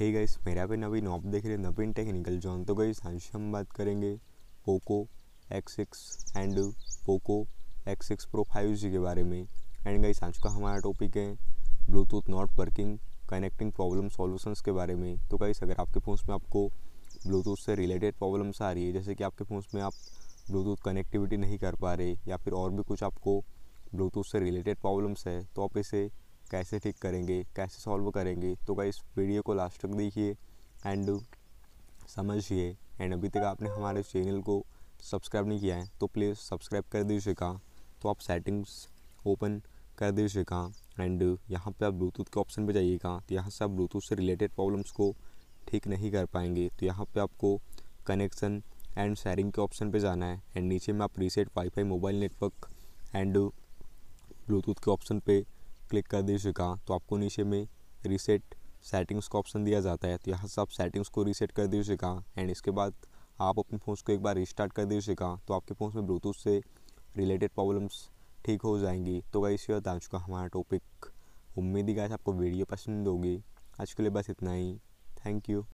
hey guys मेरा भी नवीन आप देख रहे हैं नवीन टेक्निकल जॉन तो गाइस आज हम बात करेंगे Poco X six and Poco X six pro five G के बारे में एंड गाइस आज का हमारा टॉपिक है Bluetooth not working connecting problem solutions के बारे में तो गाइस अगर आपके फ़ोन में आपको ब्लूटूथ से रिलेटेड प्रॉब्लम्स आ रही है जैसे कि आपके फ़ोन में आप ब्लूटूथ कनेक्टिविटी नहीं कर पा रहे या फिर और भी कुछ आपको ब्लूटूथ से रिलेटेड प्रॉब्लम्स है तो आप इसे कैसे ठीक करेंगे कैसे सॉल्व करेंगे तो इस वीडियो को लास्ट तक देखिए एंड समझिए एंड अभी तक आपने हमारे चैनल को सब्सक्राइब नहीं किया है तो प्लीज़ सब्सक्राइब कर दीजिएगा तो आप सेटिंग्स ओपन कर दीजिएगा एंड यहाँ पे आप ब्लूटूथ के ऑप्शन पे जाइएगा तो यहाँ से आप ब्लूटूथ से रिलेटेड प्रॉब्लम्स को ठीक नहीं कर पाएंगे तो यहाँ पे आपको कनेक्शन एंड शेयरिंग के ऑप्शन पे जाना है एंड नीचे में आप reset wifi mobile network and Bluetooth के ऑप्शन पे क्लिक कर दीजिएगा तो आपको नीचे में रीसेट सेटिंग्स का ऑप्शन दिया जाता है तो यहाँ से आप सेटिंग्स को रीसेट कर दीजिएगा एंड इसके बाद आप अपने फ़ोन को एक बार रिस्टार्ट कर दीजिएगा तो आपके फ़ोन में ब्लूटूथ से रिलेटेड प्रॉब्लम्स ठीक हो जाएंगी तो गाइस इसी बता चुका हमारा टॉपिक उम्मीद ही गाय आपको वीडियो पसंद होगी आज के लिए बस इतना ही थैंक यू